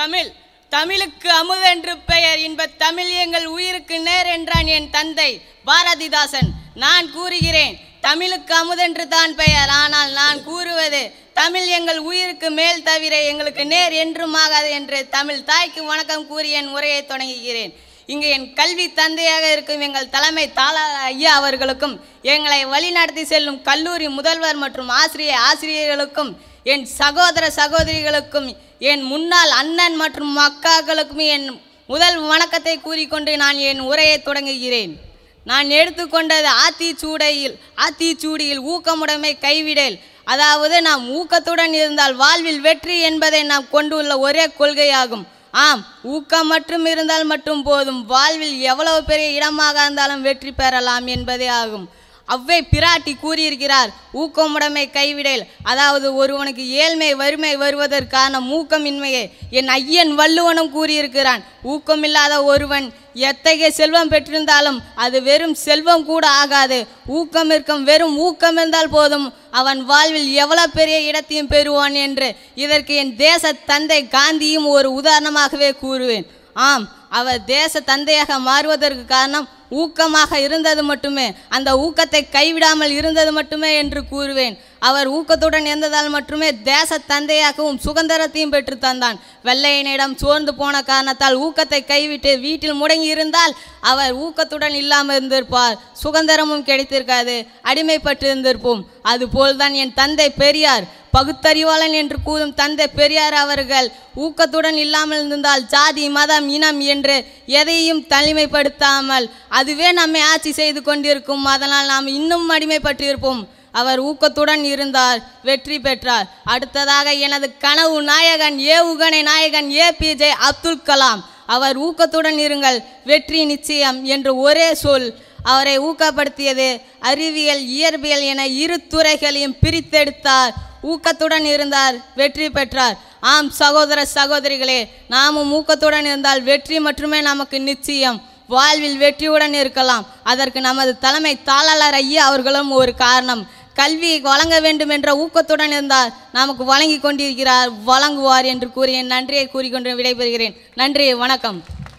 தமிழ் தமிழுக்கு அமுது என்று பெயர் இன்ப தமிழ் எங்கள் உயிருக்கு நேர் என்றான் என் தந்தை பாரதிதாசன் நான் கூறுகிறேன் தமிழுக்கு அமுதென்று தான் பெயர் ஆனால் நான் கூறுவது தமிழ் எங்கள் உயிருக்கு மேல் தவிர எங்களுக்கு நேர் என்றும் ஆகாது என்று தமிழ் தாய்க்கு வணக்கம் கூறி என் உரையை தொடங்குகிறேன் இங்கு என் கல்வி தந்தையாக இருக்கும் எங்கள் தலைமை தாளா ஐயா அவர்களுக்கும் எங்களை வழிநடத்தி செல்லும் கல்லூரி முதல்வர் மற்றும் ஆசிரிய ஆசிரியர்களுக்கும் என் சகோதர சகோதரிகளுக்கும் என் முன்னாள் அண்ணன் மற்றும் அக்காக்களுக்கும் என் முதல் வணக்கத்தை கூறிக்கொண்டு நான் என் உரையை தொடங்குகிறேன் நான் எடுத்துக்கொண்டது ஆத்தி ஆத்தி ஆத்திச்சூடியில் ஊக்கமுடைமை கைவிடல் அதாவது நாம் ஊக்கத்துடன் இருந்தால் வாழ்வில் வெற்றி என்பதை நாம் கொண்டுள்ள ஒரே கொள்கையாகும் ஆம் ஊக்கம் மட்டும் இருந்தால் மட்டும் போதும் வாழ்வில் எவ்வளவு பெரிய இடமாக இருந்தாலும் வெற்றி பெறலாம் என்பதே ஆகும் அவ்வே பிராட்டி கூறியிருக்கிறார் ஊக்கமுடைமை கைவிடல் அதாவது ஒருவனுக்கு ஏழ்மை வறுமை வருவதற்கான மூக்கமின்மையை என் ஐயன் வள்ளுவனும் கூறியிருக்கிறான் ஊக்கமில்லாத ஒருவன் எத்தகைய செல்வம் பெற்றிருந்தாலும் அது வெறும் செல்வம் கூட ஆகாது ஊக்கம் இருக்கும் வெறும் ஊக்கம் இருந்தால் போதும் அவன் வாழ்வில் எவ்வளோ பெரிய இடத்தையும் பெறுவான் என்று இதற்கு என் தேச தந்தை காந்தியும் ஒரு உதாரணமாகவே கூறுவேன் ஆம் அவர் தேச தந்தையாக மாறுவதற்கு காரணம் ஊக்கமாக இருந்தது மட்டுமே அந்த ஊக்கத்தை கைவிடாமல் இருந்தது மட்டுமே என்று கூறுவேன் அவர் ஊக்கத்துடன் இருந்ததால் மட்டுமே தேச தந்தையாகவும் சுதந்திரத்தையும் பெற்று தந்தான் வெள்ளையனிடம் சோர்ந்து போன காரணத்தால் ஊக்கத்தை கைவிட்டு வீட்டில் முடங்கி இருந்தால் அவர் ஊக்கத்துடன் இல்லாமல் இருந்திருப்பார் சுதந்திரமும் கிடைத்திருக்காது அடிமைப்பட்டு இருந்திருப்போம் அதுபோல்தான் என் தந்தை பெரியார் பகுத்தறிவாளன் என்று கூறும் தந்தை பெரியார் அவர்கள் ஊக்கத்துடன் இல்லாமல் இருந்தால் ஜாதி மதம் இனம் என்று எதையும் தனிமைப்படுத்தாமல் அதுவே நம்மை ஆட்சி செய்து கொண்டிருக்கும் அதனால் நாம் இன்னும் அடிமைப்பட்டிருப்போம் அவர் ஊக்கத்துடன் இருந்தார் வெற்றி பெற்றார் அடுத்ததாக எனது கனவு நாயகன் ஏவுகணை நாயகன் A P J Abdul Kalam அவர் ஊக்கத்துடன் இருங்கள் வெற்றி நிச்சயம் என்று ஒரே சொல் அவரை ஊக்கப்படுத்தியது அறிவியல் இயற்பியல் என இரு துறைகளையும் பிரித்தெடுத்தார் ஊக்கத்துடன் இருந்தார் வெற்றி பெற்றார் ஆம் சகோதர சகோதரிகளே நாமும் ஊக்கத்துடன் இருந்தால் வெற்றி மட்டுமே நமக்கு நிச்சயம் வாழ்வில் வெற்றியுடன் இருக்கலாம் அதற்கு நமது தலைமை தாளாளர் ஐயா அவர்களும் ஒரு காரணம் கல்வி வழங்க வேண்டும் என்ற ஊக்கத்துடன் இருந்தால் நமக்கு வழங்கி கொண்டிருக்கிறார் வழங்குவார் என்று கூறிய நன்றியை கூறிக்கொண்டு விடைபெறுகிறேன் நன்றி வணக்கம்